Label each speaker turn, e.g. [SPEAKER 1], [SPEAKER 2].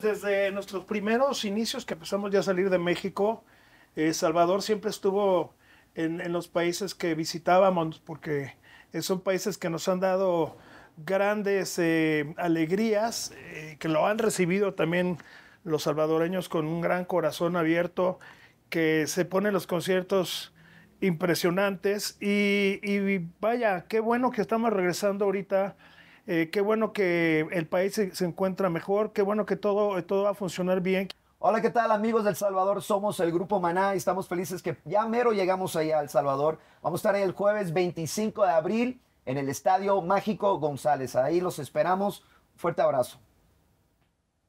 [SPEAKER 1] Desde nuestros primeros inicios que empezamos ya a salir de México, eh, Salvador siempre estuvo en, los países que visitábamos porque son países que nos han dado grandes eh, alegrías, eh, que lo han recibido también los salvadoreños con un gran corazón abierto, que se ponen los conciertos impresionantes y, y vaya, qué bueno que estamos regresando ahorita eh, qué bueno que el país se, encuentra mejor, qué bueno que todo,
[SPEAKER 2] eh, todo va a funcionar bien. Hola, ¿qué tal amigos del Salvador? Somos el Grupo Maná y estamos felices que ya mero llegamos allá al Salvador. Vamos a estar ahí el jueves 25 de abril en el Estadio Mágico González. Ahí los esperamos. Fuerte abrazo.